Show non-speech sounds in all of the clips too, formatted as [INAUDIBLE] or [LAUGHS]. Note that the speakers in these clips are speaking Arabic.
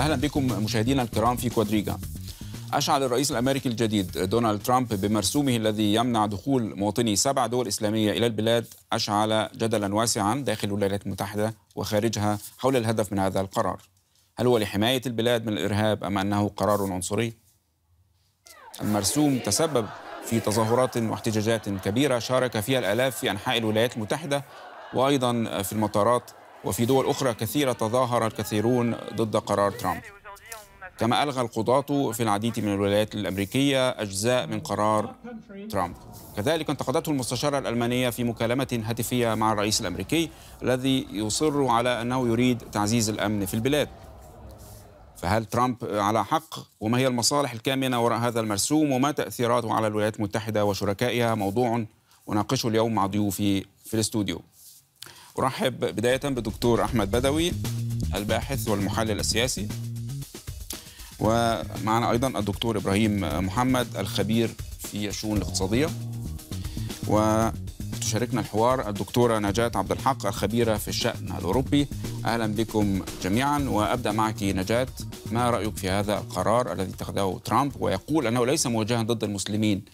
أهلا بكم مشاهدينا الكرام في كوادريجا أشعل الرئيس الأمريكي الجديد دونالد ترامب بمرسومه الذي يمنع دخول مواطني سبع دول إسلامية إلى البلاد أشعل جدلا واسعا داخل الولايات المتحدة وخارجها حول الهدف من هذا القرار هل هو لحماية البلاد من الإرهاب أم أنه قرار عنصري؟ المرسوم تسبب في تظاهرات واحتجاجات كبيرة شارك فيها الآلاف في أنحاء الولايات المتحدة وأيضا في المطارات وفي دول أخرى كثيرة تظاهر الكثيرون ضد قرار ترامب كما ألغى القضاة في العديد من الولايات الأمريكية أجزاء من قرار ترامب كذلك انتقدته المستشارة الألمانية في مكالمة هاتفية مع الرئيس الأمريكي الذي يصر على أنه يريد تعزيز الأمن في البلاد فهل ترامب على حق وما هي المصالح الكامنه وراء هذا المرسوم وما تاثيراته على الولايات المتحده وشركائها موضوع اناقشه اليوم مع ضيوفي في الاستوديو أرحب بداية بدكتور أحمد بدوي الباحث والمحلل السياسي ومعنا أيضا الدكتور إبراهيم محمد الخبير في الشؤون الاقتصادية وتشاركنا الحوار الدكتورة نجاة عبد الحق الخبيرة في الشأن الأوروبي أهلا بكم جميعا وأبدأ معك نجاة ما رأيك في هذا القرار الذي اتخذه ترامب ويقول أنه ليس موجها ضد المسلمين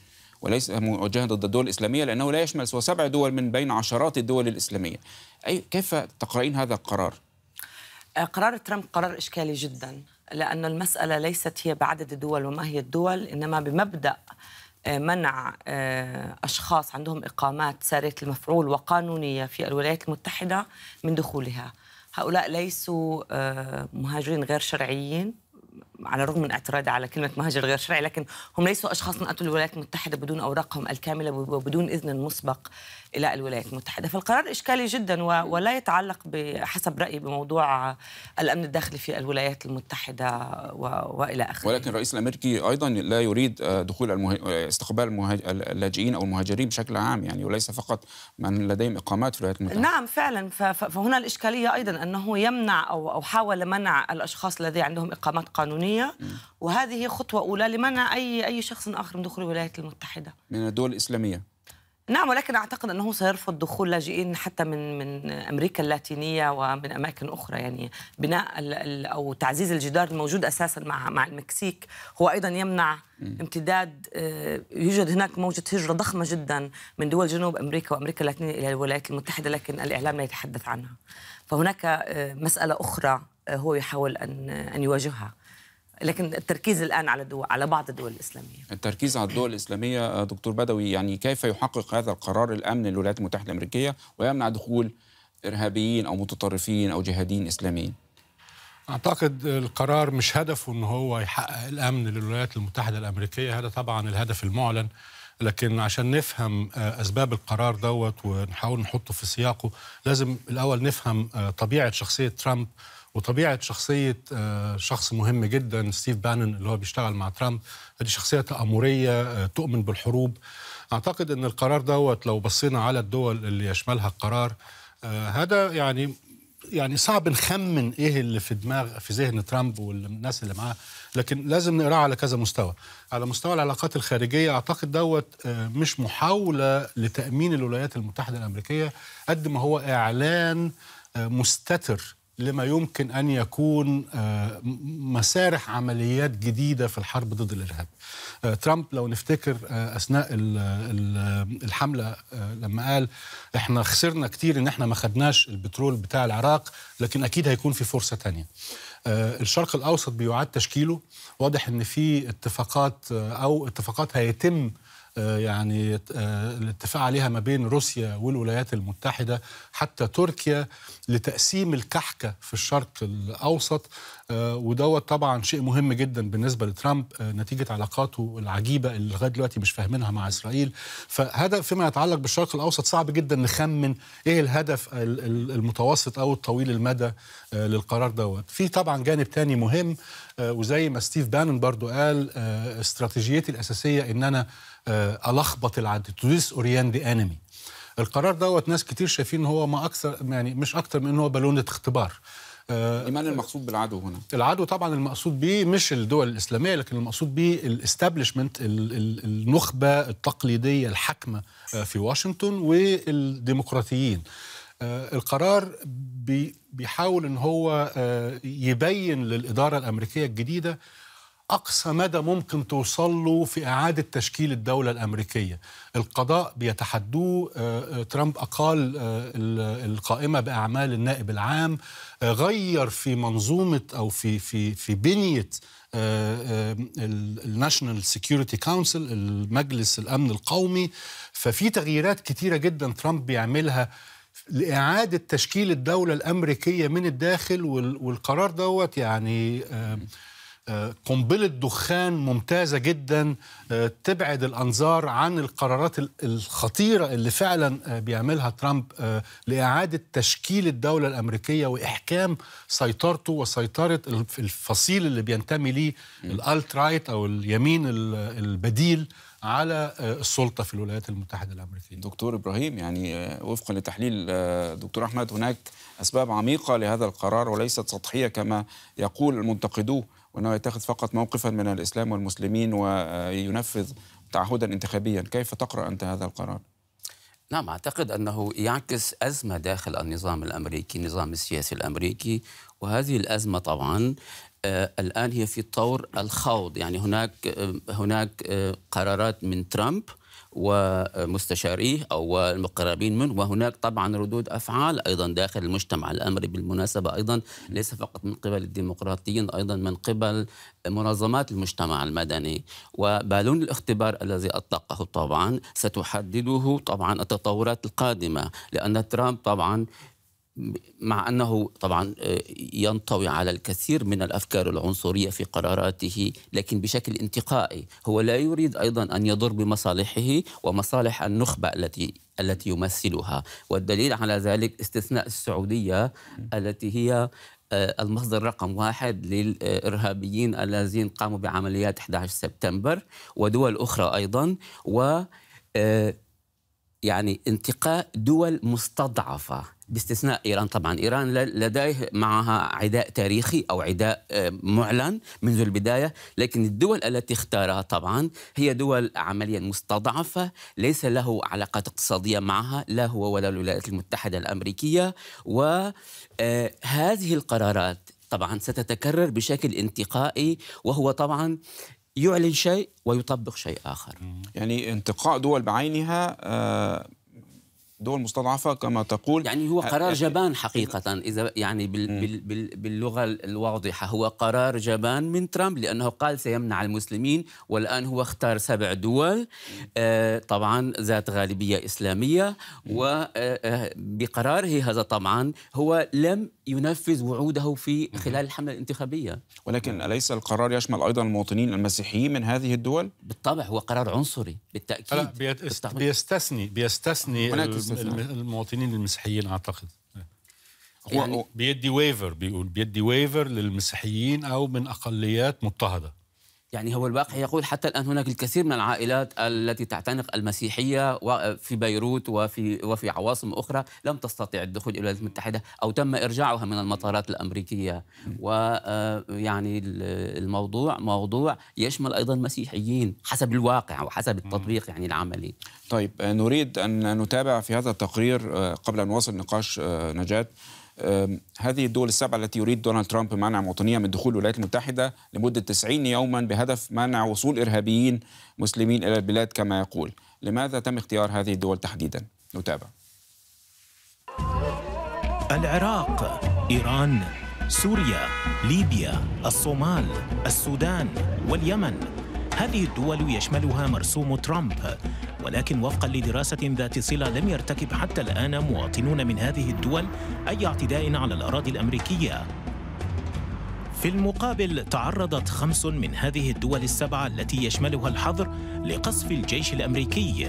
وليس موجهة ضد الدول الإسلامية لأنه لا يشمل سوى سبع دول من بين عشرات الدول الإسلامية أي كيف تقرأين هذا القرار؟ آه، قرار ترامب قرار إشكالي جدا لأن المسألة ليست هي بعدد الدول وما هي الدول إنما بمبدأ آه، منع آه، أشخاص عندهم إقامات سارية المفعول وقانونية في الولايات المتحدة من دخولها هؤلاء ليسوا مهاجرين غير شرعيين على الرغم من اعتراضي على كلمه مهاجر غير شرعي لكن هم ليسوا اشخاص نقلوا الولايات المتحده بدون اوراقهم الكامله وبدون اذن مسبق إلى الولايات المتحدة فالقرار إشكالي جدا ولا يتعلق بحسب رأيي بموضوع الأمن الداخلي في الولايات المتحدة وإلى آخره ولكن الرئيس الأمريكي أيضا لا يريد آه، دخول المه... استقبال المه... اللاجئين أو المهاجرين بشكل عام يعني وليس فقط من لديهم إقامات في الولايات المتحدة نعم فعلا ف... فهنا الإشكالية أيضا أنه يمنع أو, أو حاول منع الأشخاص الذي عندهم إقامات قانونية م. وهذه خطوة أولى لمنع أي أي شخص آخر من دخول الولايات المتحدة من الدول الإسلامية نعم ولكن اعتقد انه سيرفض دخول لاجئين حتى من من امريكا اللاتينيه ومن اماكن اخرى يعني بناء الـ الـ او تعزيز الجدار الموجود اساسا مع مع المكسيك هو ايضا يمنع امتداد آه، يوجد هناك موجه هجره ضخمه جدا من دول جنوب امريكا وامريكا اللاتينيه الى الولايات المتحده لكن الاعلام لا يتحدث عنها فهناك آه، مساله اخرى آه، هو يحاول ان ان يواجهها لكن التركيز الان على دول على بعض الدول الاسلاميه التركيز على الدول الاسلاميه آه، دكتور بدوي يعني كيف يحقق هذا القرار الامن للولايات المتحده الامريكيه ويمنع دخول ارهابيين او متطرفين او جهاديين اسلاميين اعتقد القرار مش هدفه ان هو يحقق الامن للولايات المتحده الامريكيه هذا طبعا الهدف المعلن لكن عشان نفهم آه، اسباب القرار دوت ونحاول نحطه في سياقه لازم الاول نفهم آه، طبيعه شخصيه ترامب وطبيعه شخصيه آه، شخص مهم جدا ستيف بانن اللي هو بيشتغل مع ترامب هذه شخصيه تامريه آه، تؤمن بالحروب اعتقد ان القرار دوت لو بصينا على الدول اللي يشملها القرار آه، هذا يعني يعني صعب نخمن ايه اللي في دماغ في ذهن ترامب والناس اللي معاه لكن لازم نقراه على كذا مستوى على مستوى العلاقات الخارجيه اعتقد دوت مش محاوله لتامين الولايات المتحده الامريكيه قد ما هو اعلان مستتر لما يمكن ان يكون آه، مسارح عمليات جديده في الحرب ضد الارهاب. آه، ترامب لو نفتكر آه، اثناء الحمله لما قال احنا خسرنا كتير ان احنا ما خدناش البترول بتاع العراق لكن اكيد هيكون في فرصه ثانيه. الشرق الاوسط بيعاد تشكيله، واضح ان في اتفاقات او اتفاقات هيتم آه، يعني آه، الاتفاق عليها ما بين روسيا والولايات المتحدة حتى تركيا لتقسيم الكحكة في الشرق الأوسط آه، ودوت طبعا شيء مهم جدا بالنسبة لترامب نتيجة علاقاته العجيبة اللي لغاية دلوقتي مش فاهمينها مع إسرائيل فهذا فيما يتعلق بالشرق الأوسط صعب جدا نخمن إيه الهدف المتوسط أو الطويل المدى للقرار دوت في طبعا جانب تاني مهم وزي ما ستيف بانون برضو قال استراتيجيتي الأساسية إن أنا آه، الخبط العدو تو ديس اوريان دي انمي القرار دوت ناس كتير شايفين هو ما اكثر يعني مش اكثر من ان هو بالونه اختبار آه، ايمان المقصود بالعدو هنا؟ العدو طبعا المقصود به مش الدول الاسلاميه لكن المقصود به الاستابلشمنت النخبه التقليديه الحاكمه آه، في واشنطن والديمقراطيين. القرار بيحاول ان هو يبين للاداره الامريكيه الجديده أقصى مدى ممكن توصل له في إعادة تشكيل الدولة الأمريكية القضاء بيتحدوه آه، آه، ترامب أقال آه، القائمة بأعمال النائب العام غير في منظومة أو في, في, في بنية الناشونال سيكيورتي كونسل المجلس الأمن القومي ففي تغييرات كتيرة جدا ترامب بيعملها لإعادة تشكيل الدولة الأمريكية من الداخل والقرار دوت يعني قنبله دخان ممتازه جدا آه، تبعد الانظار عن القرارات الخطيره اللي فعلا آه، بيعملها ترامب آه، لاعاده تشكيل الدوله الامريكيه واحكام سيطرته وسيطره الفصيل اللي بينتمي ليه الالت رايت او اليمين البديل على السلطه في الولايات المتحده الامريكيه. دكتور ابراهيم يعني وفقا لتحليل دكتور احمد هناك اسباب عميقه لهذا القرار وليست سطحيه كما يقول منتقدوه وأنه يتخذ فقط موقفا من الإسلام والمسلمين وينفذ تعهدا انتخابيا كيف تقرأ أنت هذا القرار؟ نعم أعتقد أنه يعكس أزمة داخل النظام الأمريكي النظام السياسي الأمريكي وهذه الأزمة طبعا آه، الآن هي في طور الخوض يعني هناك آه، هناك آه، قرارات من ترامب ومستشاريه او المقربين منه وهناك طبعا ردود افعال ايضا داخل المجتمع الامري بالمناسبه ايضا ليس فقط من قبل الديمقراطيين ايضا من قبل منظمات المجتمع المدني وبالون الاختبار الذي اطلقه طبعا ستحدده طبعا التطورات القادمه لان ترامب طبعا مع أنه طبعا آه، ينطوي على الكثير من الأفكار العنصرية في قراراته لكن بشكل انتقائي هو لا يريد أيضا أن يضر بمصالحه ومصالح النخبة التي التي يمثلها والدليل على ذلك استثناء السعودية التي هي آه، المصدر رقم واحد للإرهابيين الذين قاموا بعمليات 11 سبتمبر ودول أخرى أيضا و آه، يعني انتقاء دول مستضعفة باستثناء إيران طبعا إيران لديه معها عداء تاريخي أو عداء آه، معلن منذ البداية لكن الدول التي اختارها طبعا هي دول عمليا مستضعفة ليس له علاقات اقتصادية معها لا هو ولا الولايات المتحدة الأمريكية وهذه آه، القرارات طبعا ستتكرر بشكل انتقائي وهو طبعا يعلن شيء ويطبق شيء آخر يعني انتقاء دول بعينها آه، دول مستضعفة كما تقول يعني هو آه، قرار آه، جبان آه، حقيقة إذا يعني بال بال باللغة الواضحة هو قرار جبان من ترامب لأنه قال سيمنع المسلمين والآن هو اختار سبع دول طبعا ذات غالبية إسلامية وبقراره هذا طبعا هو لم ينفذ وعوده في خلال الحملة الانتخابية ولكن أليس القرار يشمل أيضا المواطنين المسيحيين من هذه الدول؟ بالطبع هو قرار عنصري بالتأكيد بيستثني بيستثني المواطنين المسيحيين اعتقد يعني, يعني بيدي ويفر بيقول بيدي ويفر للمسيحيين او من اقليات مضطهده يعني هو الواقع يقول حتى الان هناك الكثير من العائلات التي تعتنق المسيحيه في بيروت وفي وفي عواصم اخرى لم تستطيع الدخول الى الولايات المتحده او تم ارجاعها من المطارات الامريكيه ويعني آه، الموضوع موضوع يشمل ايضا مسيحيين حسب الواقع وحسب التطبيق يعني العملي طيب آه، نريد ان نتابع في هذا التقرير آه، قبل ان نواصل نقاش نجاه هذه الدول السبعة التي يريد دونالد ترامب منع موطنية من دخول الولايات المتحدة لمدة 90 يوما بهدف منع وصول إرهابيين مسلمين إلى البلاد كما يقول لماذا تم اختيار هذه الدول تحديدا؟ نتابع العراق إيران سوريا ليبيا الصومال السودان واليمن هذه الدول يشملها مرسوم ترامب ولكن وفقا لدراسة ذات صلة لم يرتكب حتى الآن مواطنون من هذه الدول أي اعتداء على الأراضي الأمريكية في المقابل تعرضت خمس من هذه الدول السبعة التي يشملها الحظر لقصف الجيش الأمريكي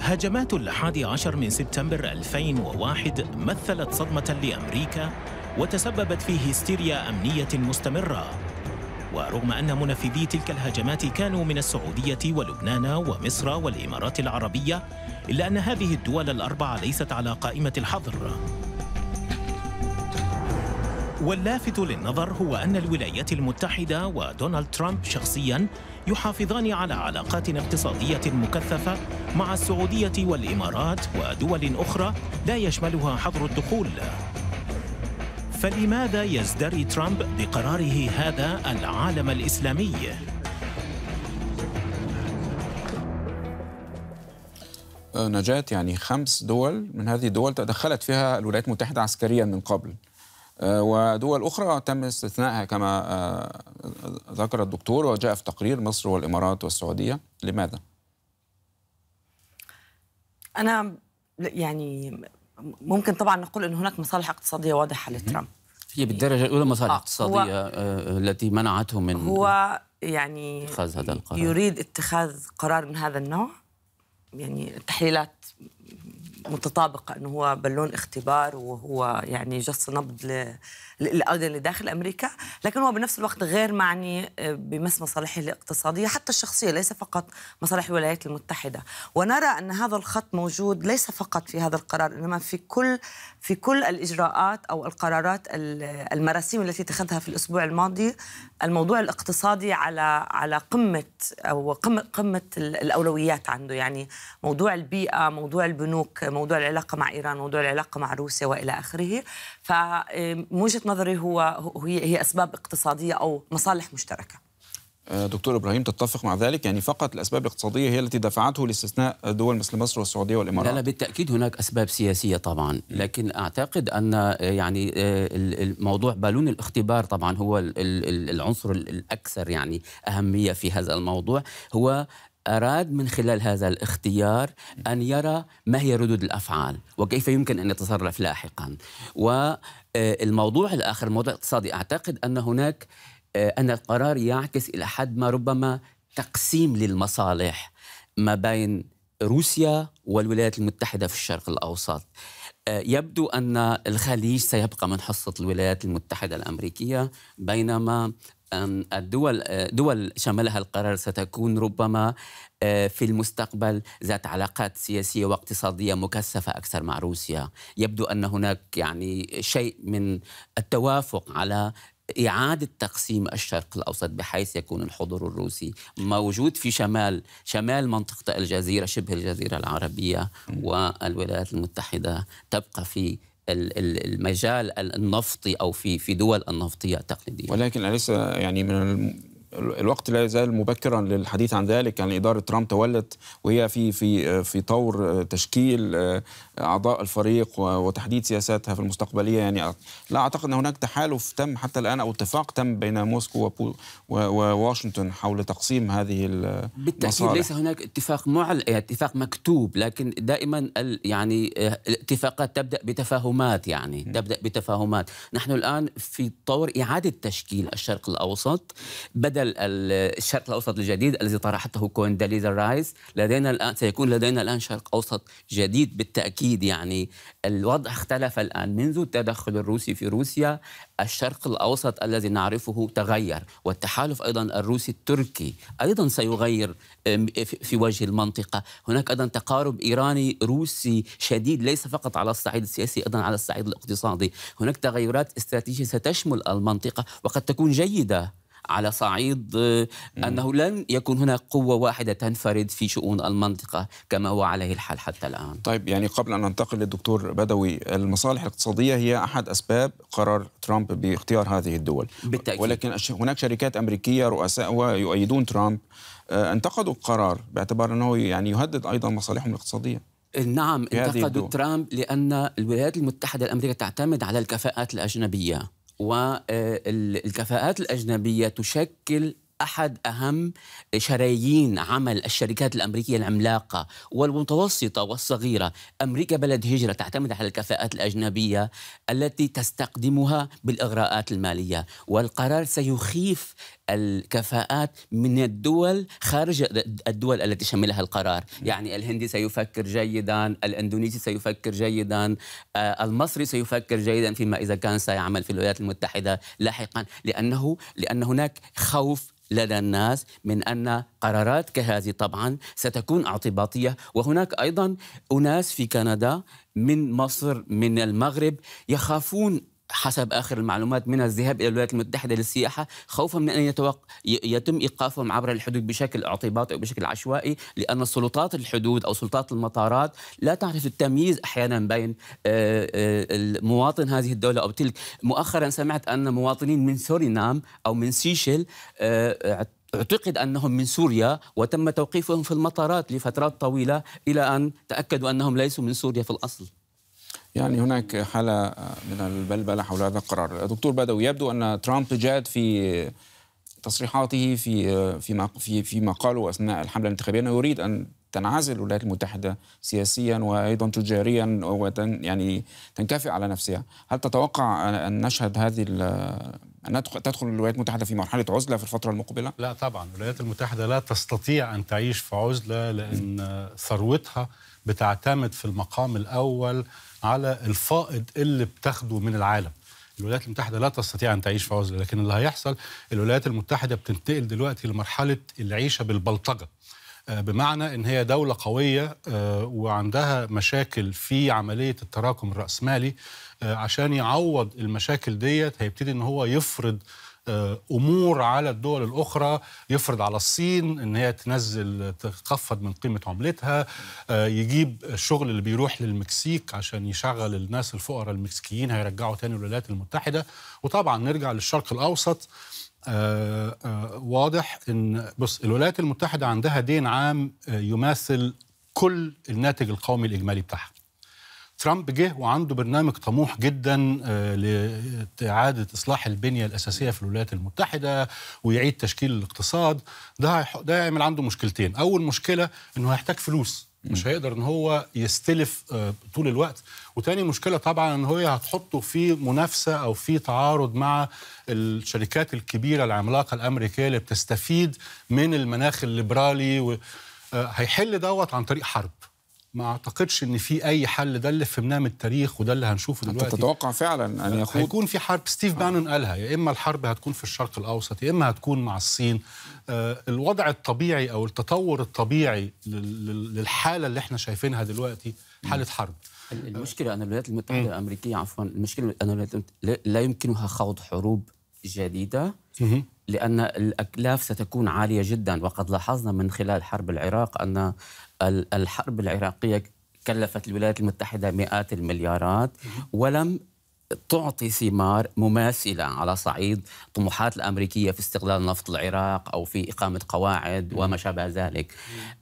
هجمات الحادي عشر من سبتمبر 2001 مثلت صدمة لأمريكا وتسببت في هستيريا أمنية مستمرة ورغم أن منفذي تلك الهجمات كانوا من السعودية ولبنان ومصر والإمارات العربية إلا أن هذه الدول الأربعة ليست على قائمة الحظر واللافت للنظر هو أن الولايات المتحدة ودونالد ترامب شخصياً يحافظان على علاقات اقتصادية مكثفة مع السعودية والإمارات ودول أخرى لا يشملها حظر الدخول فلماذا يزدري ترامب بقراره هذا العالم الإسلامي؟ آه، نجاة يعني خمس دول من هذه الدول تدخلت فيها الولايات المتحدة عسكريا من قبل آه، ودول أخرى تم استثنائها كما آه، ذكر الدكتور وجاء في تقرير مصر والإمارات والسعودية لماذا؟ أنا يعني ممكن طبعا نقول ان هناك مصالح اقتصاديه واضحه لترامب هي بالدرجه الاولى آه، مصالح آه اقتصاديه التي منعته من هو يعني اتخاذ هذا القرار يريد اتخاذ قرار من هذا النوع يعني التحليلات متطابقه انه هو بالون اختبار وهو يعني جس نبض ايضا اللي آه، داخل امريكا لكن هو بنفس الوقت غير معني آه، بمس مصالحه الاقتصاديه حتى الشخصيه ليس فقط مصالح الولايات المتحده ونرى ان هذا الخط موجود ليس فقط في هذا القرار انما في كل في كل الاجراءات او القرارات المراسيم التي اتخذها في الاسبوع الماضي الموضوع الاقتصادي على على قمه او قمه قمة الاولويات عنده يعني موضوع البيئه موضوع البنوك موضوع العلاقه مع ايران موضوع العلاقه مع روسيا والى اخره فموجة آه، وجهه نظري هو هي اسباب اقتصاديه او مصالح مشتركه آه، دكتور ابراهيم تتفق مع ذلك يعني فقط الاسباب الاقتصاديه هي التي دفعته لاستثناء دول مثل مصر والسعوديه والامارات لا لا بالتاكيد هناك اسباب سياسيه طبعا لكن اعتقد ان آه، يعني آه، الموضوع بالون الاختبار طبعا هو العنصر الاكثر يعني اهميه في هذا الموضوع هو أراد من خلال هذا الاختيار أن يرى ما هي ردود الأفعال وكيف يمكن أن يتصرف لاحقا و آه، الموضوع الاخر الموضوع الاقتصادي اعتقد ان هناك آه، ان القرار يعكس الى حد ما ربما تقسيم للمصالح ما بين روسيا والولايات المتحده في الشرق الاوسط. آه، يبدو ان الخليج سيبقى من حصه الولايات المتحده الامريكيه بينما الدول أه، دول شملها القرار ستكون ربما أه، في المستقبل ذات علاقات سياسيه واقتصاديه مكثفه اكثر مع روسيا يبدو ان هناك يعني شيء من التوافق على إعادة تقسيم الشرق الأوسط بحيث يكون الحضور الروسي موجود في شمال شمال منطقة الجزيرة شبه الجزيرة العربية والولايات المتحدة تبقى في المجال النفطي او في في دول النفطيه التقليديه ولكن اليس يعني من الوقت لا يزال مبكرا للحديث عن ذلك يعني إدارة ترامب تولت وهي في في في طور تشكيل اعضاء الفريق وتحديد سياساتها في المستقبليه يعني لا اعتقد ان هناك تحالف تم حتى الان او اتفاق تم بين موسكو وواشنطن حول تقسيم هذه بالتاكيد ليس هناك اتفاق معل يعني اتفاق مكتوب لكن دائما يعني آه، الاتفاقات تبدا بتفاهمات يعني تبدا بتفاهمات نحن الان في طور اعاده تشكيل الشرق الاوسط بدل الشرق الاوسط الجديد الذي طرحته كونداليزا رايس لدينا الان سيكون لدينا الان شرق اوسط جديد بالتاكيد بالتأكيد يعني الوضع اختلف الآن منذ التدخل الروسي في روسيا الشرق الأوسط الذي نعرفه تغير والتحالف أيضا الروسي التركي أيضا سيغير في وجه المنطقة هناك أيضا تقارب إيراني روسي شديد ليس فقط على الصعيد السياسي أيضا على الصعيد الاقتصادي هناك تغيرات استراتيجية ستشمل المنطقة وقد تكون جيدة على صعيد آه، انه لن يكون هناك قوه واحده تنفرد في شؤون المنطقه كما هو عليه الحال حتى الان. طيب يعني قبل ان ننتقل للدكتور بدوي المصالح الاقتصاديه هي احد اسباب قرار ترامب باختيار هذه الدول. بالتاكيد ولكن هناك شركات امريكيه رؤساء ويؤيدون ترامب آه، انتقدوا القرار باعتبار انه يعني يهدد ايضا مصالحهم الاقتصاديه. إيه، نعم انتقدوا ترامب لان الولايات المتحده الامريكيه تعتمد على الكفاءات الاجنبيه والكفاءات آه، الأجنبية تشكل احد اهم شرايين عمل الشركات الامريكيه العملاقه والمتوسطه والصغيره، امريكا بلد هجره تعتمد على الكفاءات الاجنبيه التي تستقدمها بالاغراءات الماليه، والقرار سيخيف الكفاءات من الدول خارج الدول التي شملها القرار يعني الهندي سيفكر جيدا الإندونيسي سيفكر جيدا آه، المصري سيفكر جيدا فيما إذا كان سيعمل في الولايات المتحدة لاحقا لأنه لأن هناك خوف لدى الناس من ان قرارات كهذه طبعا ستكون اعتباطيه وهناك ايضا اناس في كندا من مصر من المغرب يخافون حسب آخر المعلومات من الذهاب إلى الولايات المتحدة للسياحة خوفا من أن يتوق... يتم إيقافهم عبر الحدود بشكل اعتباطي أو بشكل عشوائي لأن سلطات الحدود أو سلطات المطارات لا تعرف التمييز أحيانا بين آه، آه، مواطن هذه الدولة أو تلك مؤخرا سمعت أن مواطنين من سورينام أو من سيشل آه، اعتقد انهم من سوريا وتم توقيفهم في المطارات لفترات طويله الى ان تاكدوا انهم ليسوا من سوريا في الاصل يعني هناك حالة من البلبلة حول هذا القرار دكتور بدوي يبدو أن ترامب جاد في تصريحاته في فيما في فيما قاله اثناء الحمله الانتخابيه انه يريد ان تنعزل الولايات المتحده سياسيا وايضا تجاريا وتن يعني تنكفئ على نفسها، هل تتوقع ان نشهد هذه ان تدخل الولايات المتحده في مرحله عزله في الفتره المقبله؟ لا طبعا، الولايات المتحده لا تستطيع ان تعيش في عزله لان ثروتها بتعتمد في المقام الاول على الفائض اللي بتاخده من العالم الولايات المتحده لا تستطيع ان تعيش في عزله لكن اللي هيحصل الولايات المتحده بتنتقل دلوقتي لمرحله العيشه بالبلطجه آه، بمعنى ان هي دوله قويه آه، وعندها مشاكل في عمليه التراكم الراسمالي آه، عشان يعوض المشاكل ديت هيبتدي ان هو يفرض آه، امور على الدول الاخرى يفرض على الصين ان هي تنزل تخفض من قيمه عملتها آه، يجيب الشغل اللي بيروح للمكسيك عشان يشغل الناس الفقراء المكسيكيين هيرجعوا تاني الولايات المتحده وطبعا نرجع للشرق الاوسط آه، واضح ان بص الولايات المتحده عندها دين عام يماثل كل الناتج القومي الاجمالي بتاعها ترامب جه وعنده برنامج طموح جدا آه، لإعادة إصلاح البنية الأساسية في الولايات المتحدة ويعيد تشكيل الاقتصاد ده ده هيعمل عنده مشكلتين أول مشكلة إنه هيحتاج فلوس مش هيقدر ان هو يستلف آه، طول الوقت وتاني مشكله طبعا ان هو هتحطه في منافسه او في تعارض مع الشركات الكبيره العملاقه الامريكيه اللي بتستفيد من المناخ الليبرالي و... آه، هيحل دوت عن طريق حرب ما اعتقدش ان في اي حل ده اللي فهمناه من التاريخ وده اللي هنشوفه دلوقتي انت تتوقع فعلا ان يخوض هيكون في حرب ستيف آه. بانون قالها يا اما الحرب هتكون في الشرق الاوسط يا اما هتكون مع الصين آه الوضع الطبيعي او التطور الطبيعي للحاله اللي احنا شايفينها دلوقتي حاله حرب آه. المشكله ان الولايات المتحده الامريكيه عفوا المشكله ان لا يمكنها خوض حروب جديده لأن الأكلاف ستكون عالية جدا وقد لاحظنا من خلال حرب العراق أن الحرب العراقيه كلفت الولايات المتحده مئات المليارات ولم تعطي ثمار مماثلة على صعيد طموحات الأمريكية في استغلال نفط العراق أو في إقامة قواعد وما شابه ذلك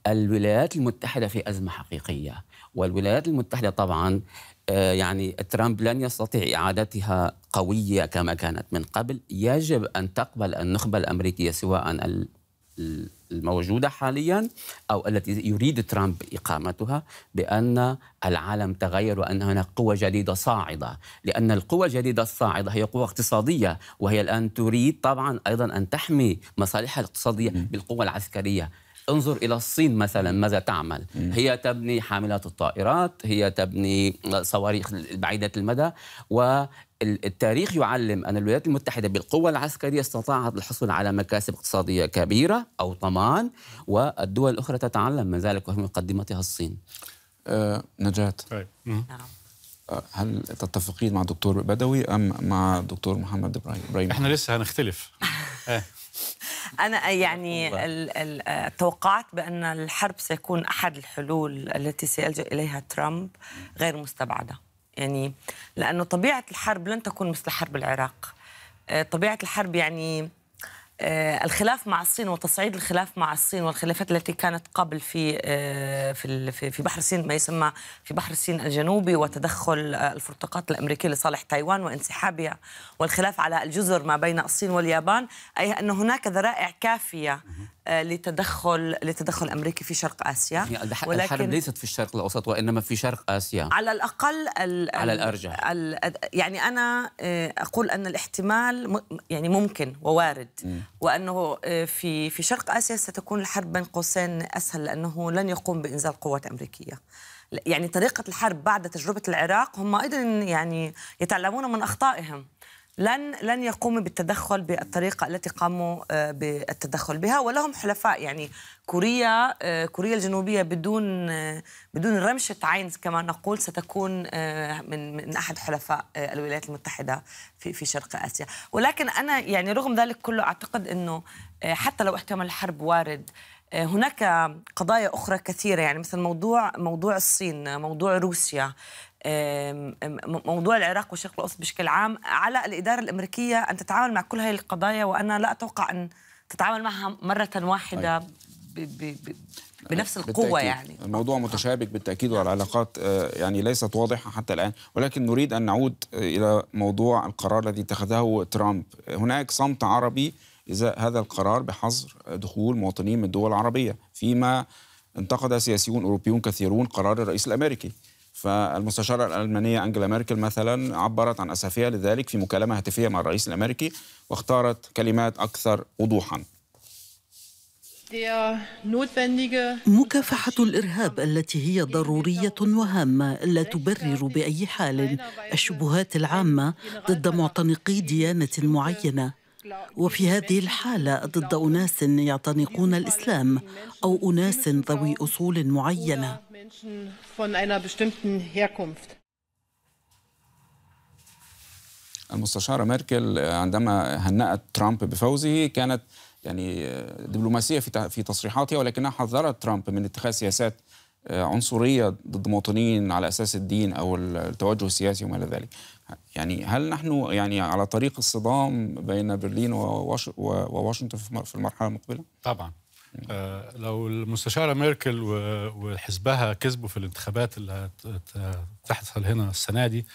الولايات المتحدة في أزمة حقيقية والولايات المتحدة طبعا آه، يعني ترامب لن يستطيع إعادتها قوية كما كانت من قبل يجب أن تقبل النخبة الأمريكية سواء الموجودة حاليا أو التي يريد ترامب إقامتها بأن العالم تغير وأن هناك قوة جديدة صاعدة لأن القوة الجديدة الصاعدة هي قوة اقتصادية وهي الآن تريد طبعا أيضا أن تحمي مصالحها الاقتصادية بالقوة العسكرية انظر الى الصين مثلا ماذا تعمل هي تبني حاملات الطائرات هي تبني صواريخ بعيده المدى و التاريخ يعلم أن الولايات المتحدة بالقوة العسكرية استطاعت الحصول على مكاسب اقتصادية كبيرة أو طمان والدول الأخرى تتعلم من ذلك ومن مقدمتها الصين أه نجاة طيب. نعم آه، هل تتفقين مع دكتور بدوي أم مع دكتور محمد إبراهيم؟ إحنا لسه هنختلف آه. [LAUGHS] أنا يعني توقعت بأن الحرب سيكون أحد الحلول التي سيلجأ إليها ترامب غير مستبعدة يعني لأنه طبيعة الحرب لن تكون مثل حرب العراق آه، طبيعة الحرب يعني آه، الخلاف مع الصين وتصعيد الخلاف مع الصين والخلافات التي كانت قبل في آه، في في بحر الصين ما يسمى في بحر الصين الجنوبي وتدخل آه، الفرتقات الامريكيه لصالح تايوان وانسحابها والخلاف على الجزر ما بين الصين واليابان اي ان هناك ذرائع كافيه لتدخل لتدخل امريكي في شرق اسيا يعني ولكن الحرب ليست في الشرق الاوسط وانما في شرق اسيا على الاقل ال على الارجح يعني انا اقول ان الاحتمال يعني ممكن ووارد م. وانه آه، في في شرق اسيا ستكون الحرب بين قوسين اسهل لانه لن يقوم بانزال قوات امريكيه. يعني طريقه الحرب بعد تجربه العراق هم ايضا يعني يتعلمون من اخطائهم. لن لن يقوموا بالتدخل بالطريقه التي قاموا آه، بالتدخل بها ولهم حلفاء يعني كوريا آه، كوريا الجنوبيه بدون آه، بدون رمشه عين كما نقول ستكون من من احد حلفاء الولايات المتحده في في شرق اسيا ولكن انا يعني رغم ذلك كله اعتقد انه حتى لو احتمال الحرب وارد هناك قضايا أخرى كثيرة يعني مثل موضوع موضوع الصين موضوع روسيا موضوع العراق والشرق الأوسط بشكل عام على الإدارة الأمريكية أن تتعامل مع كل هذه القضايا وأنا لا أتوقع أن تتعامل معها مرة واحدة طيب. ب ب ب بنفس القوه بالتأكيد. يعني الموضوع متشابك بالتاكيد والعلاقات آه، يعني ليست واضحه حتى الان ولكن نريد ان نعود الى موضوع القرار الذي اتخذه ترامب هناك صمت عربي إذا هذا القرار بحظر دخول مواطنين من الدول العربية فيما انتقد سياسيون أوروبيون كثيرون قرار الرئيس الأمريكي فالمستشارة الألمانية أنجلا ميركل مثلا عبرت عن أسفها لذلك في مكالمة هاتفية مع الرئيس الأمريكي واختارت كلمات أكثر وضوحا مكافحة الإرهاب التي هي ضرورية وهامة لا تبرر بأي حال الشبهات العامة ضد معتنقي ديانة معينة وفي هذه الحالة ضد أناس يعتنقون الإسلام أو أناس ذوي أصول معينة المستشارة ميركل عندما هنأت ترامب بفوزه كانت يعني دبلوماسية في تصريحاتها ولكنها حذرت ترامب من اتخاذ سياسات آه، عنصريه ضد مواطنين على اساس الدين او التوجه السياسي وما الى ذلك يعني هل نحن يعني على طريق الصدام بين برلين وواشنطن في المرحله المقبله طبعا آه، لو المستشاره ميركل وحزبها كسبوا في الانتخابات اللي هتحصل هنا السنه دي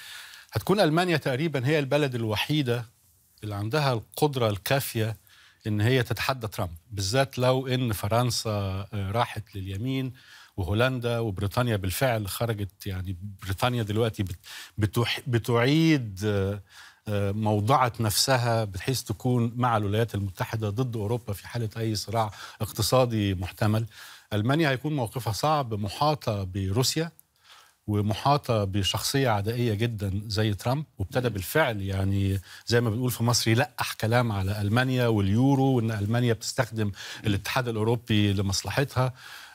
هتكون المانيا تقريبا هي البلد الوحيده اللي عندها القدره الكافيه ان هي تتحدى ترامب بالذات لو ان فرنسا آه، راحت لليمين وهولندا وبريطانيا بالفعل خرجت يعني بريطانيا دلوقتي بتعيد آه، آه، موضعة نفسها بحيث تكون مع الولايات المتحدة ضد أوروبا في حالة أي صراع اقتصادي محتمل ألمانيا هيكون موقفها صعب محاطة بروسيا ومحاطه بشخصيه عدائيه جدا زي ترامب وابتدى بالفعل يعني زي ما بنقول في مصر يلقح كلام على المانيا واليورو وان المانيا بتستخدم الاتحاد الاوروبي لمصلحتها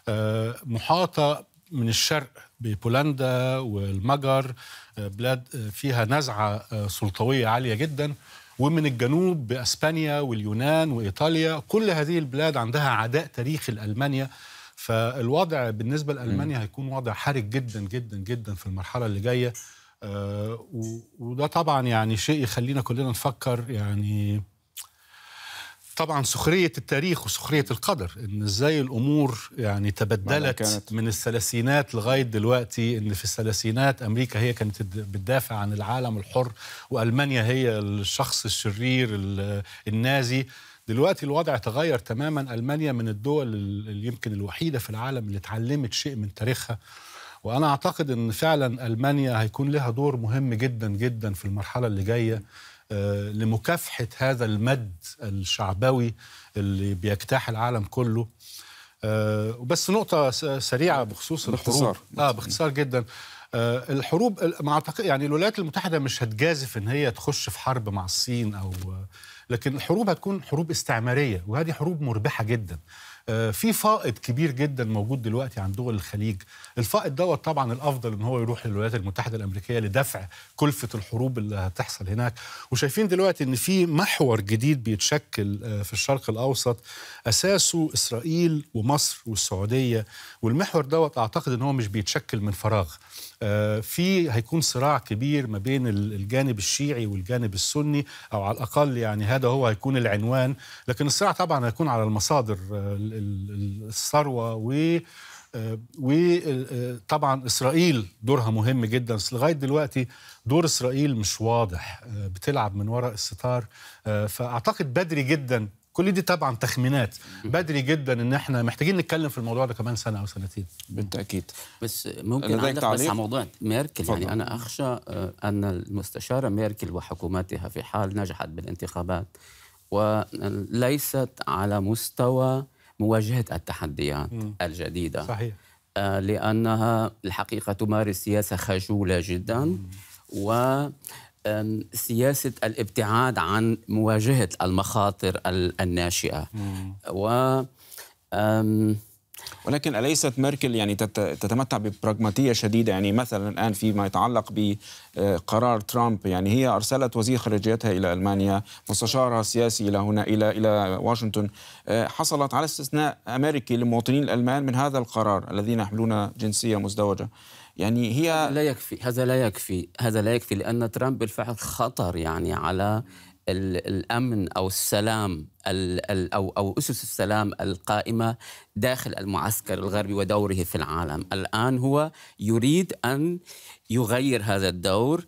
آه، محاطه من الشرق ببولندا والمجر آه، بلاد آه، فيها نزعه سلطويه عاليه جدا ومن الجنوب باسبانيا واليونان وايطاليا كل هذه البلاد عندها عداء تاريخي لالمانيا فالوضع بالنسبه لالمانيا هيكون وضع حرج جدا جدا جدا في المرحله اللي جايه وده طبعا يعني شيء يخلينا كلنا نفكر يعني طبعا سخرية التاريخ وسخرية القدر ان ازاي الامور يعني تبدلت من الثلاثينات لغاية دلوقتي ان في الثلاثينات امريكا هي كانت بتدافع عن العالم الحر والمانيا هي الشخص الشرير النازي دلوقتي الوضع تغير تماما المانيا من الدول اللي يمكن الوحيدة في العالم اللي اتعلمت شيء من تاريخها وانا اعتقد ان فعلا المانيا هيكون لها دور مهم جدا جدا في المرحلة اللي جاية آه، لمكافحه هذا المد الشعبوي اللي بيجتاح العالم كله آه، بس نقطه سريعه بخصوص الحروب باختصار اه باختصار جدا آه، الحروب ما اعتقد يعني الولايات المتحده مش هتجازف ان هي تخش في حرب مع الصين او لكن الحروب هتكون حروب استعماريه وهذه حروب مربحه جدا آه، في فائض كبير جدا موجود دلوقتي عند دول الخليج الفائض دوت طبعا الافضل ان هو يروح للولايات المتحده الامريكيه لدفع كلفه الحروب اللي هتحصل هناك وشايفين دلوقتي ان في محور جديد بيتشكل آه، في الشرق الاوسط اساسه اسرائيل ومصر والسعوديه والمحور دوت اعتقد ان هو مش بيتشكل من فراغ آه، في هيكون صراع كبير ما بين الجانب الشيعي والجانب السني او على الاقل يعني هذا هو هيكون العنوان لكن الصراع طبعا هيكون على المصادر آه، الثروه و آه، وطبعا اسرائيل دورها مهم جدا لغايه دلوقتي دور اسرائيل مش واضح بتلعب من وراء الستار فاعتقد بدري جدا كل دي طبعا تخمينات بدري جدا ان احنا محتاجين نتكلم في الموضوع ده كمان سنه او سنتين بالتاكيد بس ممكن اعلق بس على موضوع ميركل فضل. يعني انا اخشى آه، ان المستشاره ميركل وحكوماتها في حال نجحت بالانتخابات وليست على مستوى مواجهه التحديات م. الجديده صحيح آه، لانها الحقيقه تمارس سياسه خجوله جدا م. و سياسة الابتعاد عن مواجهة المخاطر الناشئة و ولكن أليست ميركل يعني تتمتع ببراغماتية شديدة يعني مثلا الآن فيما يتعلق بقرار آه، ترامب يعني هي أرسلت وزير خارجيتها إلى ألمانيا مستشارها السياسي إلى هنا إلى إلى واشنطن آه، حصلت على استثناء أمريكي للمواطنين الألمان من هذا القرار الذين يحملون جنسية مزدوجة يعني هي لا يكفي هذا لا يكفي هذا لا يكفي لأن ترامب بالفعل خطر يعني على الامن او السلام او او اسس السلام القائمه داخل المعسكر الغربي ودوره في العالم، الان هو يريد ان يغير هذا الدور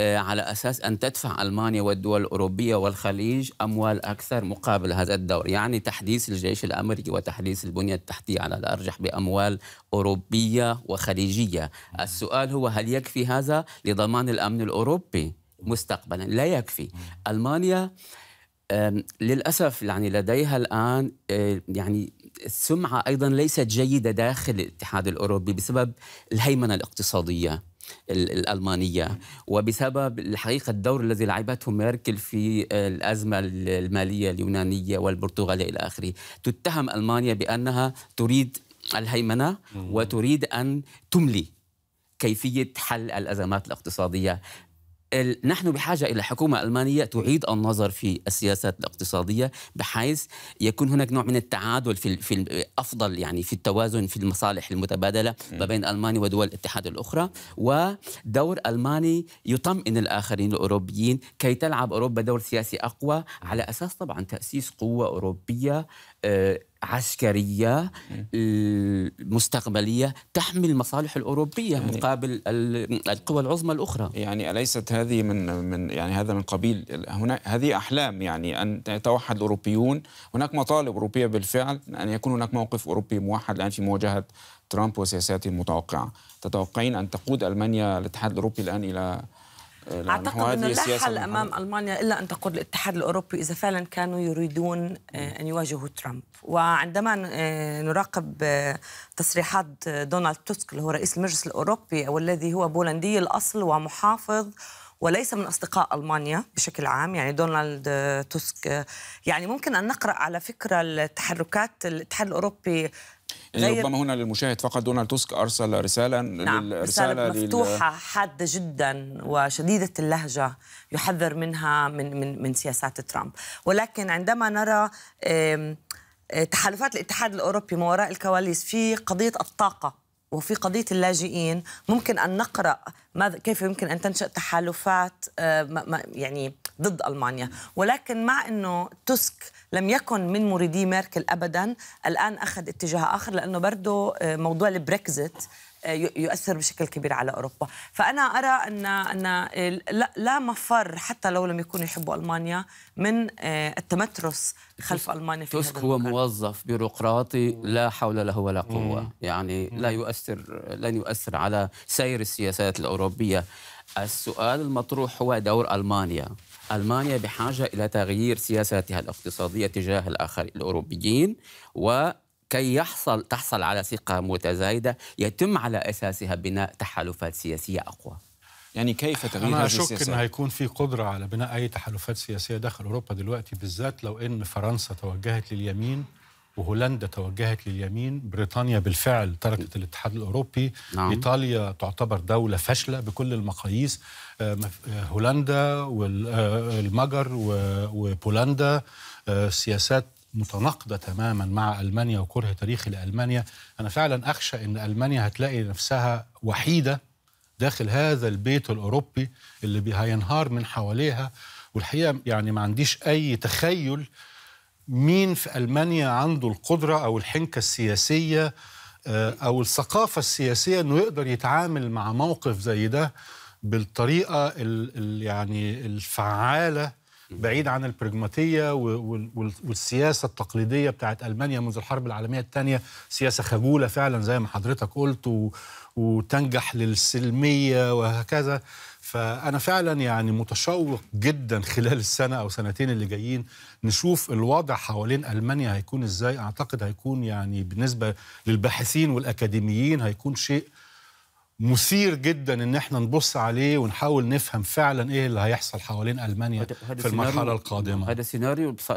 آه، على اساس ان تدفع المانيا والدول الاوروبيه والخليج اموال اكثر مقابل هذا الدور، يعني تحديث الجيش الامريكي وتحديث البنيه التحتيه على الارجح باموال اوروبيه وخليجيه، السؤال هو هل يكفي هذا لضمان الامن الاوروبي؟ مستقبلا لا يكفي المانيا للاسف يعني لديها الان آه، يعني السمعه ايضا ليست جيده داخل الاتحاد الاوروبي بسبب الهيمنه الاقتصاديه الألمانية وبسبب الحقيقة الدور الذي لعبته ميركل في آه، الأزمة المالية اليونانية والبرتغالية إلى آخره تتهم ألمانيا بأنها تريد الهيمنة وتريد أن تملي كيفية حل الأزمات الاقتصادية نحن بحاجة إلى حكومة ألمانية تعيد النظر في السياسات الاقتصادية بحيث يكون هناك نوع من التعادل في في أفضل يعني في التوازن في المصالح المتبادلة ما بين ألمانيا ودول الاتحاد الأخرى ودور ألماني يطمئن الآخرين الأوروبيين كي تلعب أوروبا دور سياسي أقوى على أساس طبعا تأسيس قوة أوروبية آه، عسكرية مستقبلية تحمي المصالح الأوروبية يعني مقابل القوى العظمى الأخرى يعني أليست هذه من من يعني هذا من قبيل هنا هذه أحلام يعني أن يتوحد الأوروبيون هناك مطالب أوروبية بالفعل أن يكون هناك موقف أوروبي موحد الآن في مواجهة ترامب وسياساته المتوقعة تتوقعين أن تقود ألمانيا الاتحاد الأوروبي الآن إلى اعتقد انه لا حل امام المانيا الا ان تقود الاتحاد الاوروبي اذا فعلا كانوا يريدون آه، ان يواجهوا ترامب وعندما آه، نراقب آه، تصريحات دونالد توسك اللي هو رئيس المجلس الاوروبي والذي هو بولندي الاصل ومحافظ وليس من اصدقاء المانيا بشكل عام يعني دونالد توسك يعني ممكن ان نقرا على فكره التحركات الاتحاد الاوروبي غير ربما هنا للمشاهد فقط دونالد توسك ارسل رساله نعم رساله مفتوحه لل... حاده جدا وشديده اللهجه يحذر منها من من من سياسات ترامب ولكن عندما نرى آه، تحالفات الاتحاد الاوروبي ما وراء الكواليس في قضيه الطاقه وفي قضية اللاجئين ممكن أن نقرأ ماذا كيف يمكن أن تنشأ تحالفات آه، يعني ضد ألمانيا ولكن مع أنه تسك لم يكن من مريدي ميركل أبدا الآن أخذ اتجاه آخر لأنه برضه آه، موضوع البريكزت آه، يؤثر بشكل كبير على اوروبا، فانا ارى ان ان لا مفر حتى لو لم يكونوا يحبوا المانيا من آه، التمترس خلف المانيا في تسك هو موظف بيروقراطي لا حول له ولا قوه، يعني لا يؤثر لن يؤثر على سير السياسات الاوروبيه. السؤال المطروح هو دور المانيا المانيا بحاجه الى تغيير سياساتها الاقتصاديه تجاه الاخر الاوروبيين و كي يحصل تحصل على ثقة متزايدة يتم على أساسها بناء تحالفات سياسية أقوى يعني كيف تغيير أنا أشك أن هيكون في قدرة على بناء أي تحالفات سياسية داخل أوروبا دلوقتي بالذات لو أن فرنسا توجهت لليمين وهولندا توجهت لليمين بريطانيا بالفعل تركت الاتحاد الأوروبي نعم. إيطاليا تعتبر دولة فاشلة بكل المقاييس آه، آه، هولندا والمجر آه، وبولندا سياسات متناقضة تماما مع ألمانيا وكره تاريخي لألمانيا أنا فعلا أخشى أن ألمانيا هتلاقي نفسها وحيدة داخل هذا البيت الأوروبي اللي هينهار من حواليها والحقيقة يعني ما عنديش أي تخيل مين في ألمانيا عنده القدرة أو الحنكة السياسية آه، أو الثقافة السياسية أنه يقدر يتعامل مع موقف زي ده بالطريقة الـ يعني الفعالة بعيد عن البراجماتيه والسياسه التقليديه بتاعت المانيا منذ الحرب العالميه الثانيه سياسه خجوله فعلا زي ما حضرتك قلت وتنجح للسلميه وهكذا فأنا فعلا يعني متشوق جدا خلال السنة أو سنتين اللي جايين نشوف الوضع حوالين ألمانيا هيكون إزاي أعتقد هيكون يعني بالنسبة للباحثين والأكاديميين هيكون شيء مثير جدا ان احنا نبص عليه ونحاول نفهم فعلا ايه اللي هيحصل حوالين المانيا في المرحله القادمه هذا سيناريو بص...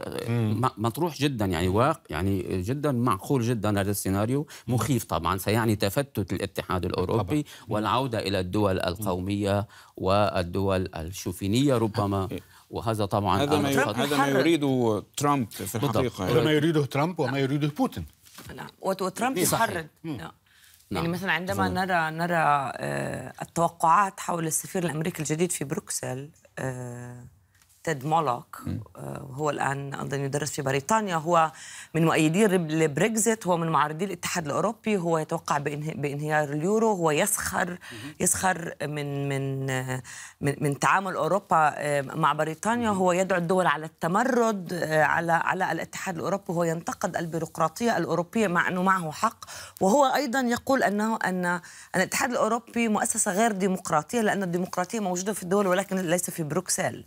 مطروح جدا يعني واقع يعني جدا معقول جدا هذا السيناريو مخيف طبعا سيعني تفتت الاتحاد الاوروبي طبعا. والعوده الى الدول القوميه والدول الشوفينيه ربما أه، إيه. وهذا طبعا هذا ما, هذا ما يريده ترامب في الحقيقه هذا ما يريده ترامب وما يريده بوتين نعم وترامب إيه، يحرض نعم يعني نعم. يعني مثلا عندما أظن. نرى نرى آه، التوقعات حول السفير الامريكي الجديد في بروكسل آه، تيد مولوك آه، هو الآن أيضا يدرس في بريطانيا هو من مؤيدي البريكزيت هو من معارضي الاتحاد الأوروبي هو يتوقع بانهيار اليورو هو يسخر يسخر من من من, من تعامل أوروبا آه، مع بريطانيا هو يدعو الدول على التمرد آه، على على الاتحاد الأوروبي هو ينتقد البيروقراطية الأوروبية مع أنه معه حق وهو أيضا يقول أنه أن الاتحاد الأوروبي مؤسسة غير ديمقراطية لأن الديمقراطية موجودة في الدول ولكن ليس في بروكسل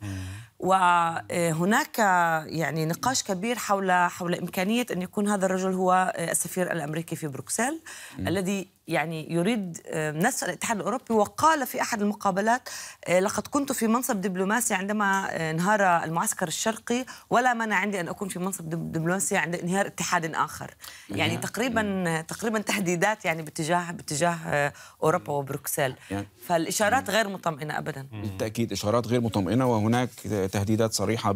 وهناك يعني نقاش كبير حول حول امكانيه ان يكون هذا الرجل هو السفير الامريكي في بروكسل الذي يعني يريد آه، نسر الاتحاد الاوروبي وقال في احد المقابلات آه، لقد كنت في منصب دبلوماسي عندما آه، انهار المعسكر الشرقي ولا مانع عندي ان اكون في منصب دبلوماسي عند انهيار اتحاد اخر يعني تقريبا تقريبا تهديدات يعني باتجاه باتجاه اوروبا وبروكسل فالاشارات غير مطمئنه ابدا بالتاكيد اشارات غير مطمئنه وهناك تهديدات صريحه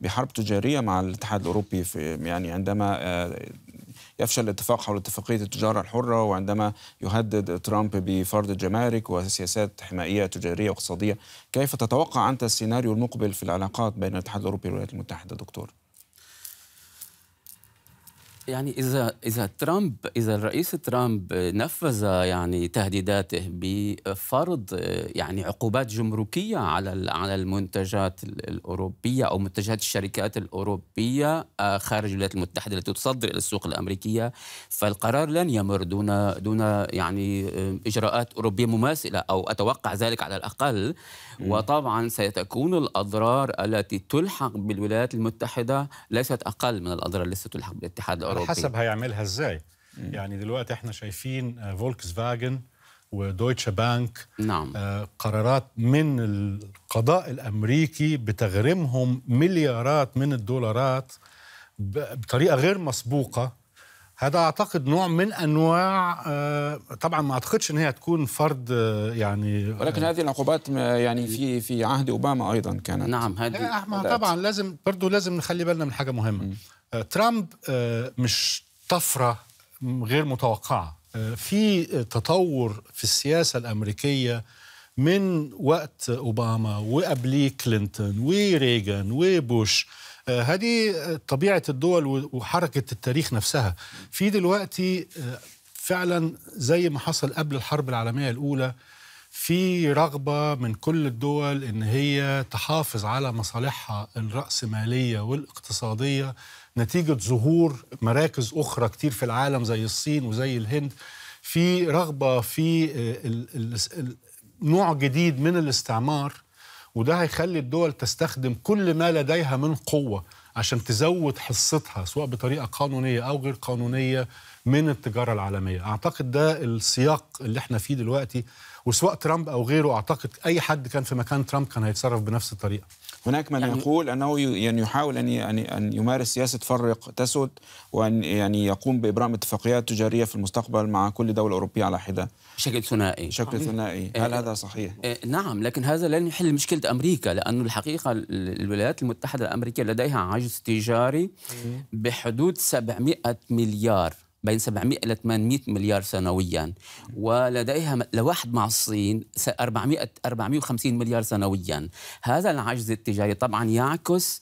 بحرب تجاريه مع الاتحاد الاوروبي في يعني عندما يفشل الاتفاق حول اتفاقية التجارة الحرة وعندما يهدد ترامب بفرض الجمارك وسياسات حمائية تجارية واقتصادية كيف تتوقع أنت السيناريو المقبل في العلاقات بين الاتحاد الأوروبي والولايات المتحدة دكتور؟ يعني اذا اذا ترامب اذا الرئيس ترامب نفذ يعني تهديداته بفرض يعني عقوبات جمركيه على على المنتجات الاوروبيه او منتجات الشركات الاوروبيه آه، خارج الولايات المتحده التي تصدر الى السوق الامريكيه فالقرار لن يمر دون دون يعني آه، اجراءات اوروبيه مماثله او اتوقع ذلك على الاقل وطبعا ستكون الاضرار التي تلحق بالولايات المتحده ليست اقل من الاضرار التي تلحق بالاتحاد الاوروبي على حسب هيعملها ازاي مم. يعني دلوقتي احنا شايفين فولكس فاجن ودويتش بانك نعم. آه، قرارات من القضاء الامريكي بتغرمهم مليارات من الدولارات بطريقه غير مسبوقه هذا اعتقد نوع من انواع آه، طبعا ما اعتقدش ان هي تكون فرض آه، يعني ولكن هذه العقوبات يعني في في عهد اوباما ايضا كانت نعم هذه طبعا لازم برضه لازم نخلي بالنا من حاجه مهمه آه، ترامب آه، مش طفره غير متوقعه آه، في تطور في السياسه الامريكيه من وقت اوباما وقبليه كلينتون وريغان وبوش هذه طبيعه الدول وحركه التاريخ نفسها في دلوقتي فعلا زي ما حصل قبل الحرب العالميه الاولى في رغبه من كل الدول ان هي تحافظ على مصالحها الراسماليه والاقتصاديه نتيجه ظهور مراكز اخرى كتير في العالم زي الصين وزي الهند في رغبه في آه، نوع جديد من الاستعمار وده هيخلي الدول تستخدم كل ما لديها من قوه عشان تزود حصتها سواء بطريقه قانونيه او غير قانونيه من التجاره العالميه اعتقد ده السياق اللي احنا فيه دلوقتي وسواء ترامب او غيره اعتقد اي حد كان في مكان ترامب كان هيتصرف بنفس الطريقه هناك من يعني يقول انه يعني يحاول ان يعني ان يمارس سياسه فرق تسد وان يعني يقوم بابرام اتفاقيات تجاريه في المستقبل مع كل دوله اوروبيه على حده بشكل ثنائي بشكل ثنائي آه، هل هذا صحيح؟ آه، نعم لكن هذا لن يحل مشكله امريكا لانه الحقيقه الولايات المتحده الامريكيه لديها عجز تجاري بحدود 700 مليار بين 700 إلى 800 مليار سنويا ولديها لوحد مع الصين 400 450 مليار سنويا هذا العجز التجاري طبعا يعكس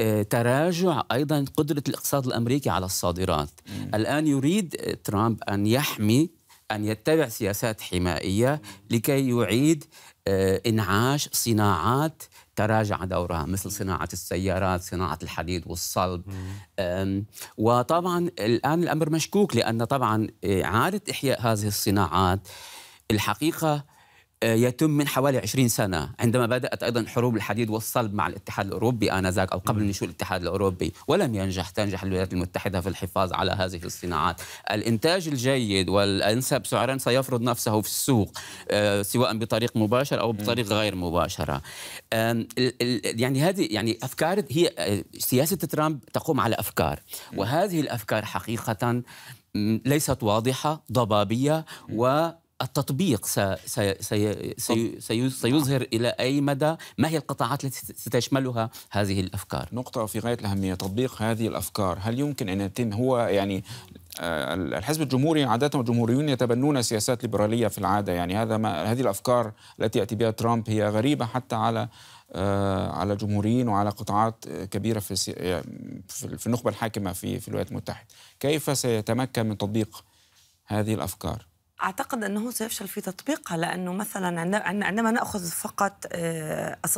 آه، تراجع ايضا قدره الاقتصاد الامريكي على الصادرات مم. الان يريد آه، ترامب ان يحمي ان يتبع سياسات حمائيه لكي يعيد آه، انعاش صناعات تراجع دورها مثل صناعة السيارات صناعة الحديد والصلب وطبعا الآن الأمر مشكوك لأن طبعا إعادة آه، إحياء هذه الصناعات الحقيقة آه، يتم من حوالي 20 سنة عندما بدأت أيضا حروب الحديد والصلب مع الاتحاد الأوروبي آنذاك أو قبل نشوء الاتحاد الأوروبي ولم ينجح تنجح الولايات المتحدة في الحفاظ على هذه الصناعات الإنتاج الجيد والأنسب سعرا سيفرض نفسه في السوق آه، سواء بطريق مباشر أو بطريق غير مباشرة يعني هذه يعني أفكار هي آه، سياسة ترامب تقوم على أفكار وهذه الأفكار حقيقة ليست واضحة ضبابية و التطبيق سيظهر إلى أي مدى ما هي القطاعات التي ستشملها هذه الأفكار نقطة في غاية الأهمية تطبيق هذه الأفكار هل يمكن أن يتم هو يعني آه، الحزب الجمهوري عادة الجمهوريون يتبنون سياسات ليبرالية في العادة يعني هذا ما هذه الأفكار التي يأتي بها ترامب هي غريبة حتى على آه، على جمهوريين وعلى قطاعات كبيرة في آه، في النخبة الحاكمة في في الولايات المتحدة كيف سيتمكن من تطبيق هذه الأفكار اعتقد انه سيفشل في تطبيقها لانه مثلا عندما ناخذ فقط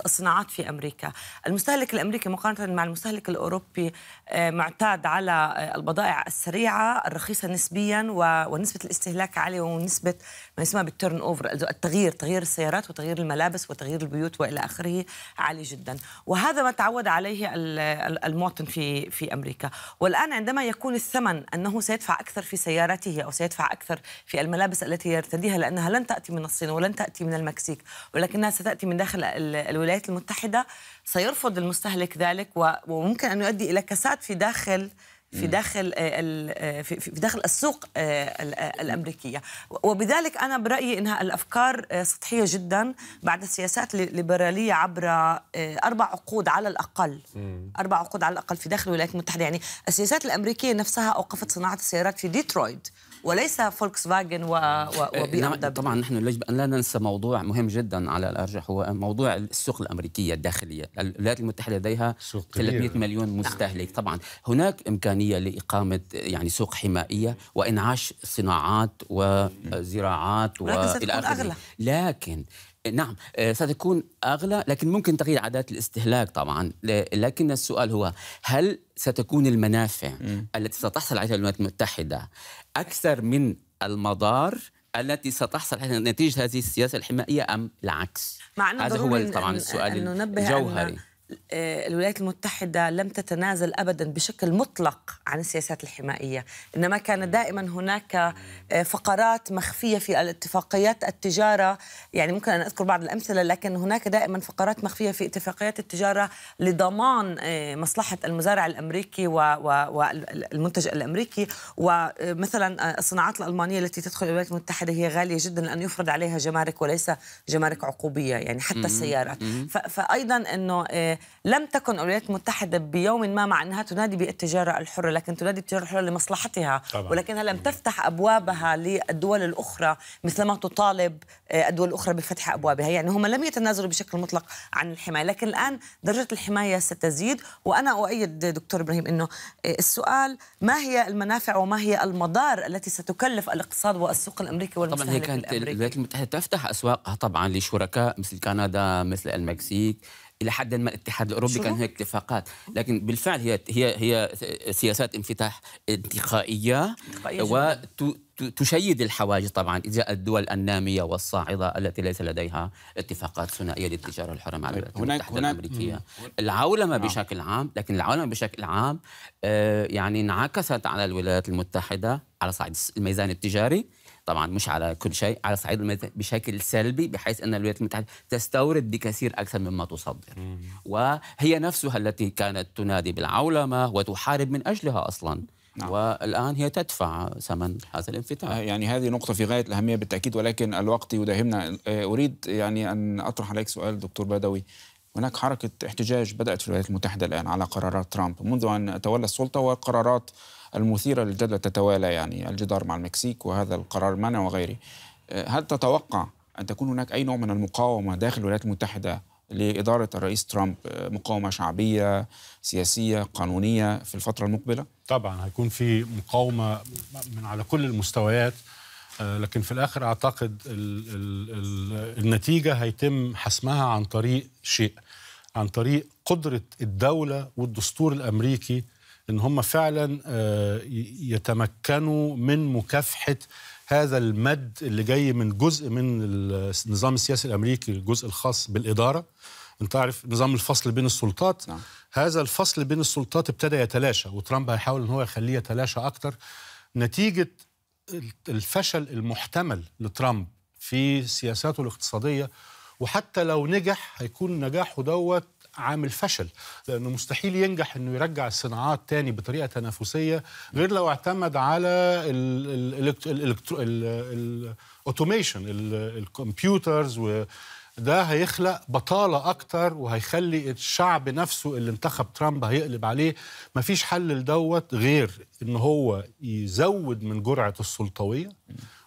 الصناعات آه، في امريكا، المستهلك الامريكي مقارنه مع المستهلك الاوروبي آه، معتاد على آه، البضائع السريعه الرخيصه نسبيا ونسبه الاستهلاك عاليه ونسبه ما يسمى بالتيرن اوفر التغيير، تغيير السيارات وتغيير الملابس وتغيير البيوت والى اخره عالي جدا، وهذا ما تعود عليه المواطن في في امريكا، والان عندما يكون الثمن انه سيدفع اكثر في سيارته او سيدفع اكثر في الملابس الملابس التي يرتديها لأنها لن تأتي من الصين ولن تأتي من المكسيك ولكنها ستأتي من داخل الولايات المتحدة سيرفض المستهلك ذلك وممكن أن يؤدي إلى كساد في داخل في داخل في داخل السوق آه، آه، الامريكيه وبذلك انا برايي انها الافكار آه، سطحيه جدا بعد السياسات الليبراليه عبر اربع عقود على الاقل اربع عقود على الاقل في داخل الولايات المتحده يعني السياسات الامريكيه نفسها اوقفت صناعه السيارات في ديترويت وليس فولكس فاجن إيه، إيه، نعم، وبي ام طبعا نحن يجب ان لا ننسى موضوع مهم جدا على الارجح هو موضوع السوق الامريكيه الداخليه، الولايات المتحده لديها 300 نعم. مليون مستهلك، طبعا هناك امكانيه لاقامه يعني سوق حمائيه وانعاش صناعات وزراعات والى اخره لكن نعم آه، ستكون اغلى لكن ممكن تغيير عادات الاستهلاك طبعا لكن السؤال هو هل ستكون المنافع م. التي ستحصل عليها الولايات المتحده اكثر من المضار التي ستحصل عليها نتيجه هذه السياسه الحمائيه ام العكس؟ مع أنه هذا هو طبعا السؤال أن الجوهري أن آه، الولايات المتحدة لم تتنازل أبدا بشكل مطلق عن السياسات الحمائية إنما كان دائما هناك آه، فقرات مخفية في الاتفاقيات التجارة يعني ممكن أن أذكر بعض الأمثلة لكن هناك دائما فقرات مخفية في اتفاقيات التجارة لضمان آه، مصلحة المزارع الأمريكي والمنتج الأمريكي ومثلا الصناعات الألمانية التي تدخل الولايات المتحدة هي غالية جدا لأن يفرض عليها جمارك وليس جمارك عقوبية يعني حتى السيارات فأيضا أنه لم تكن الولايات المتحدة بيوم ما مع أنها تنادي بالتجارة الحرة لكن تنادي بالتجارة الحرة لمصلحتها طبعا. ولكنها لم تفتح أبوابها للدول الأخرى مثلما تطالب آه، الدول الأخرى بفتح أبوابها يعني هم لم يتنازلوا بشكل مطلق عن الحماية لكن الآن درجة الحماية ستزيد وأنا أؤيد دكتور إبراهيم أنه آه، السؤال ما هي المنافع وما هي المضار التي ستكلف الاقتصاد والسوق الأمريكي والمستهلك الأمريكي طبعا هي كانت الولايات المتحدة تفتح أسواقها طبعا لشركاء مثل كندا مثل المكسيك الى حد ما الاتحاد الاوروبي كان هناك اتفاقات لكن بالفعل هي هي هي سياسات انفتاح انتقائيه, انتقائية وتشيد الحواجز طبعا ازاء الدول الناميه والصاعده التي ليس لديها اتفاقات ثنائيه للتجاره الحره مع الولايات المتحده هناك الامريكيه العولمه آه. بشكل عام لكن العولمه بشكل عام آه، يعني انعكست على الولايات المتحده على صعيد الميزان التجاري طبعا مش على كل شيء على صعيد بشكل سلبي بحيث ان الولايات المتحده تستورد بكثير اكثر مما تصدر مم. وهي نفسها التي كانت تنادي بالعولمه وتحارب من اجلها اصلا نعم. والآن هي تدفع ثمن هذا الانفتاح آه، يعني هذه نقطة في غاية الأهمية بالتأكيد ولكن الوقت يداهمنا آه، أريد يعني أن أطرح عليك سؤال دكتور بدوي هناك حركة احتجاج بدأت في الولايات المتحدة الآن على قرارات ترامب منذ أن تولى السلطة وقرارات المثيرة للجدل تتوالى يعني الجدار مع المكسيك وهذا القرار المنع وغيره آه، هل تتوقع أن تكون هناك أي نوع من المقاومة داخل الولايات المتحدة لإدارة الرئيس ترامب آه، مقاومة شعبية سياسية قانونية في الفترة المقبلة؟ طبعا هيكون في مقاومة من على كل المستويات آه، لكن في الآخر أعتقد النتيجة هيتم حسمها عن طريق شيء عن طريق قدرة الدولة والدستور الأمريكي ان هم فعلا آه، يتمكنوا من مكافحه هذا المد اللي جاي من جزء من النظام السياسي الامريكي الجزء الخاص بالاداره انت عارف نظام الفصل بين السلطات نعم. هذا الفصل بين السلطات ابتدى يتلاشى وترامب هيحاول ان هو يخليه يتلاشى اكتر نتيجه الفشل المحتمل لترامب في سياساته الاقتصاديه وحتى لو نجح هيكون نجاحه دوت عامل فشل لأنه مستحيل ينجح أنه يرجع الصناعات تاني بطريقة تنافسية غير لو اعتمد على الأوتوميشن الكمبيوترز وده ده هيخلق بطالة أكتر وهيخلي الشعب نفسه اللي انتخب ترامب هيقلب عليه مفيش حل لدوت غير إن هو يزود من جرعة السلطوية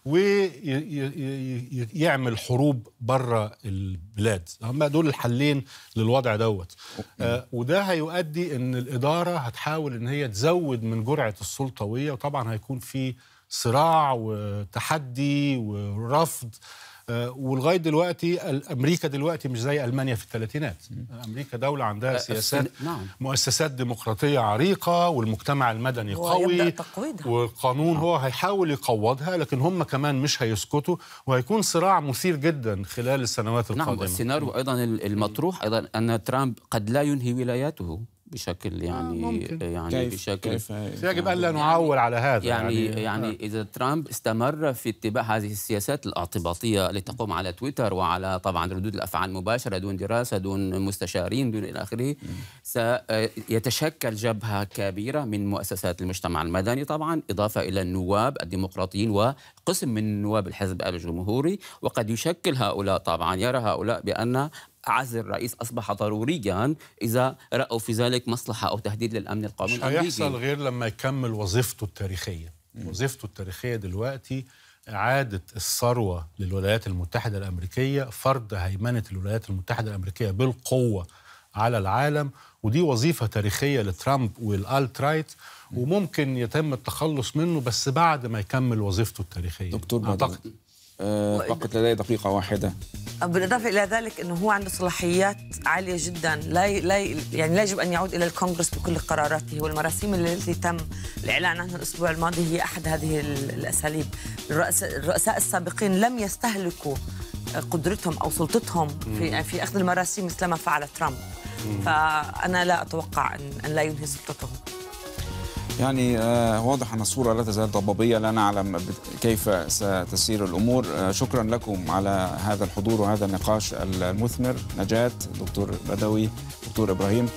ويعمل حروب بره البلاد هم دول الحلين للوضع دوت آه وده هيؤدي ان الاداره هتحاول ان هي تزود من جرعه السلطويه وطبعا هيكون في صراع وتحدي ورفض آه، ولغايه دلوقتي امريكا دلوقتي مش زي المانيا في الثلاثينات امريكا دوله عندها آه، سياسات نعم. مؤسسات ديمقراطيه عريقه والمجتمع المدني قوي والقانون آه. هو هيحاول يقوضها لكن هم كمان مش هيسكتوا وهيكون صراع مثير جدا خلال السنوات نعم، القادمه نعم السيناريو ايضا المطروح ايضا ان ترامب قد لا ينهي ولاياته بشكل آه، يعني آه يعني كيف بشكل كيف آه، يجب يعني الا يعني نعول على هذا يعني يعني, يعني آه. اذا ترامب استمر في اتباع هذه السياسات الاعتباطيه التي تقوم على تويتر وعلى طبعا ردود الافعال المباشره دون دراسه دون مستشارين دون الى اخره سيتشكل جبهه كبيره من مؤسسات المجتمع المدني طبعا اضافه الى النواب الديمقراطيين وقسم من نواب الحزب الجمهوري وقد يشكل هؤلاء طبعا يرى هؤلاء بان عزل الرئيس أصبح ضروريا إذا رأوا في ذلك مصلحة أو تهديد للأمن القومي مش هيحصل غير لما يكمل وظيفته التاريخية م. وظيفته التاريخية دلوقتي إعادة الثروة للولايات المتحدة الأمريكية فرض هيمنة الولايات المتحدة الأمريكية بالقوة على العالم ودي وظيفة تاريخية لترامب والألترايت وممكن يتم التخلص منه بس بعد ما يكمل وظيفته التاريخية دكتور أعتقد فقط آه، طيب. لدي دقيقة واحدة بالإضافة إلى ذلك أنه هو عنده صلاحيات عالية جدا لا لا يعني لا يجب أن يعود إلى الكونغرس بكل قراراته والمراسيم التي تم الإعلان عنها الأسبوع الماضي هي أحد هذه الأساليب الرؤساء السابقين لم يستهلكوا آه، قدرتهم أو سلطتهم في, في أخذ المراسيم مثلما فعل ترامب فأنا لا أتوقع أن لا ينهي سلطته يعني آه، واضح أن الصورة لا تزال ضبابية لا نعلم كيف ستسير الأمور آه، شكرا لكم على هذا الحضور وهذا النقاش المثمر نجاة دكتور بدوي دكتور إبراهيم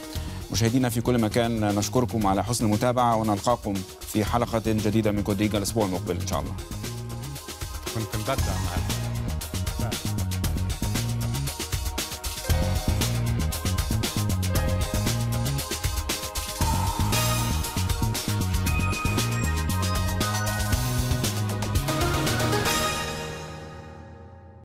مشاهدينا في كل مكان نشكركم على حسن المتابعة ونلقاكم في حلقة جديدة من كوديجا الأسبوع المقبل إن شاء الله كنت مبدع